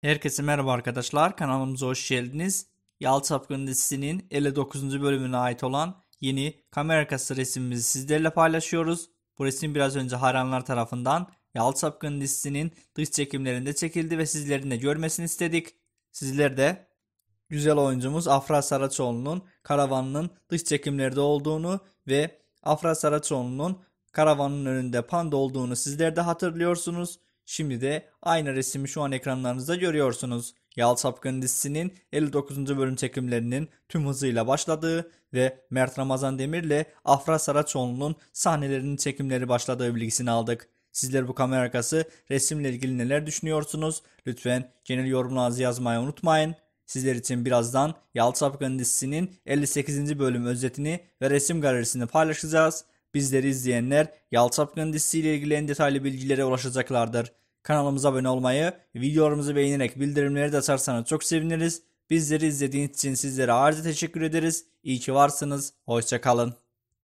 Herkese merhaba arkadaşlar. Kanalımıza hoş geldiniz. Yalçap Gündüzü'nün 59. bölümüne ait olan yeni kamera arkası resmimizi sizlerle paylaşıyoruz. Bu resim biraz önce hayranlar tarafından Yalçap Gündüzü'nün dış çekimlerinde çekildi ve sizlerin de görmesini istedik. Sizler de güzel oyuncumuz Afra Saraçoğlu'nun karavanının dış çekimlerde olduğunu ve Afra Saraçoğlu'nun karavanın önünde panda olduğunu sizler de hatırlıyorsunuz. Şimdi de aynı resmi şu an ekranlarınızda görüyorsunuz. Yal Sapkın dizisinin 59. bölüm çekimlerinin tüm hızıyla başladığı ve Mert Ramazan Demir ile Afra Saraçoğlu'nun sahnelerinin çekimleri başladığı bilgisini aldık. Sizler bu kamera arkası resimle ilgili neler düşünüyorsunuz? Lütfen genel yorumlarınızı yazmayı unutmayın. Sizler için birazdan Yalçı Sapkın dizisinin 58. bölüm özetini ve resim galerisini paylaşacağız. Bizleri izleyenler Yalçap Gündüzü ile ilgili detaylı bilgilere ulaşacaklardır. Kanalımıza abone olmayı, videolarımızı beğenerek bildirimleri de açarsanız çok seviniriz. Bizleri izlediğiniz için sizlere ayrıca teşekkür ederiz. İyi ki varsınız. Hoşçakalın.